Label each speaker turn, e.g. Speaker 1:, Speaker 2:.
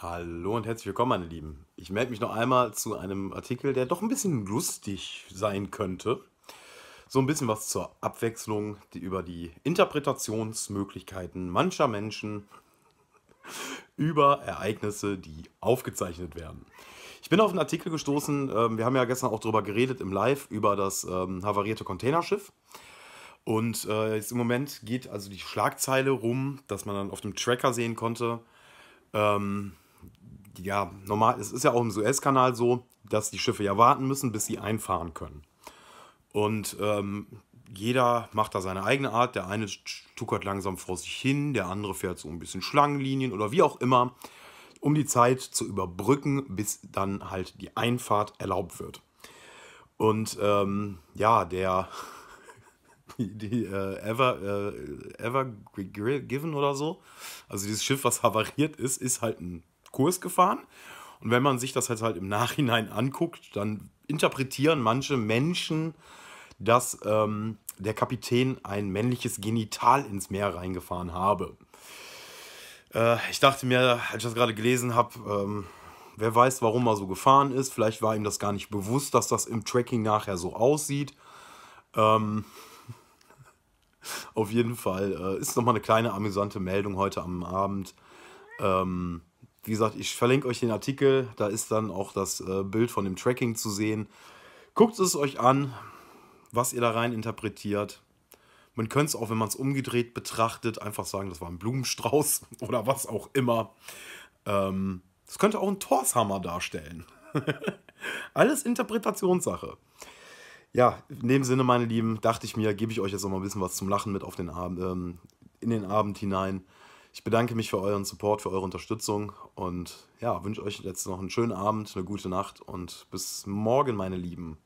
Speaker 1: Hallo und herzlich willkommen, meine Lieben. Ich melde mich noch einmal zu einem Artikel, der doch ein bisschen lustig sein könnte. So ein bisschen was zur Abwechslung die über die Interpretationsmöglichkeiten mancher Menschen über Ereignisse, die aufgezeichnet werden. Ich bin auf einen Artikel gestoßen, ähm, wir haben ja gestern auch darüber geredet im Live, über das ähm, havarierte Containerschiff. Und äh, jetzt im Moment geht also die Schlagzeile rum, dass man dann auf dem Tracker sehen konnte, ähm, ja, normal, es ist ja auch im Suezkanal so, dass die Schiffe ja warten müssen, bis sie einfahren können. Und ähm, jeder macht da seine eigene Art. Der eine tuckert langsam vor sich hin, der andere fährt so ein bisschen Schlangenlinien oder wie auch immer, um die Zeit zu überbrücken, bis dann halt die Einfahrt erlaubt wird. Und ähm, ja, der die, die äh, Ever, äh, Ever Given oder so, also dieses Schiff, was havariert ist, ist halt ein Kurs gefahren. Und wenn man sich das jetzt halt im Nachhinein anguckt, dann interpretieren manche Menschen, dass ähm, der Kapitän ein männliches Genital ins Meer reingefahren habe. Äh, ich dachte mir, als ich das gerade gelesen habe, ähm, wer weiß, warum er so gefahren ist. Vielleicht war ihm das gar nicht bewusst, dass das im Tracking nachher so aussieht. Ähm, auf jeden Fall äh, ist nochmal eine kleine amüsante Meldung heute am Abend. Ähm, wie gesagt, ich verlinke euch den Artikel, da ist dann auch das äh, Bild von dem Tracking zu sehen. Guckt es euch an, was ihr da rein interpretiert. Man könnte es auch, wenn man es umgedreht betrachtet, einfach sagen, das war ein Blumenstrauß oder was auch immer. Ähm, das könnte auch ein Torshammer darstellen. Alles Interpretationssache. Ja, in dem Sinne, meine Lieben, dachte ich mir, gebe ich euch jetzt noch mal ein bisschen was zum Lachen mit auf den Abend, ähm, in den Abend hinein. Ich bedanke mich für euren Support, für eure Unterstützung und ja, wünsche euch jetzt noch einen schönen Abend, eine gute Nacht und bis morgen, meine Lieben.